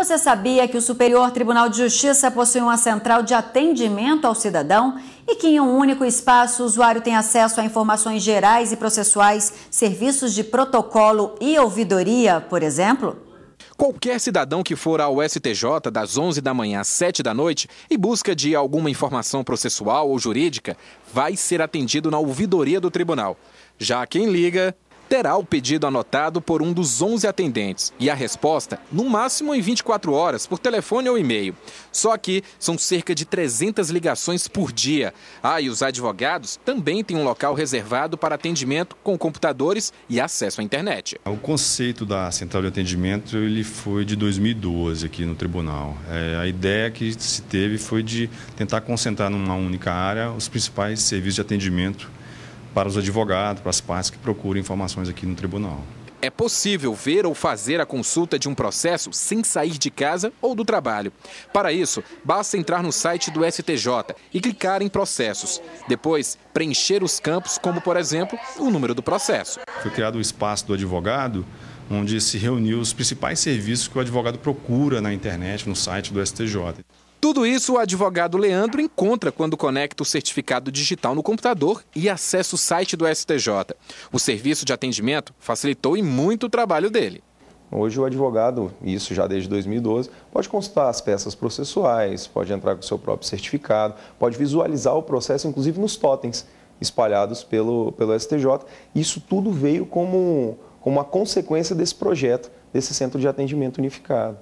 Você sabia que o Superior Tribunal de Justiça possui uma central de atendimento ao cidadão e que em um único espaço o usuário tem acesso a informações gerais e processuais, serviços de protocolo e ouvidoria, por exemplo? Qualquer cidadão que for ao STJ das 11 da manhã às 7 da noite e busca de alguma informação processual ou jurídica vai ser atendido na ouvidoria do tribunal. Já quem liga terá o pedido anotado por um dos 11 atendentes e a resposta, no máximo em 24 horas, por telefone ou e-mail. Só que são cerca de 300 ligações por dia. Ah, e os advogados também têm um local reservado para atendimento com computadores e acesso à internet. O conceito da central de atendimento ele foi de 2012 aqui no tribunal. É, a ideia que se teve foi de tentar concentrar numa única área os principais serviços de atendimento para os advogados, para as partes que procuram informações aqui no tribunal. É possível ver ou fazer a consulta de um processo sem sair de casa ou do trabalho. Para isso, basta entrar no site do STJ e clicar em processos. Depois, preencher os campos, como por exemplo, o número do processo. Foi criado o espaço do advogado, onde se reuniu os principais serviços que o advogado procura na internet, no site do STJ. Tudo isso o advogado Leandro encontra quando conecta o certificado digital no computador e acessa o site do STJ. O serviço de atendimento facilitou e muito o trabalho dele. Hoje o advogado, isso já desde 2012, pode consultar as peças processuais, pode entrar com o seu próprio certificado, pode visualizar o processo, inclusive nos totens espalhados pelo, pelo STJ. Isso tudo veio como, como uma consequência desse projeto, desse centro de atendimento unificado.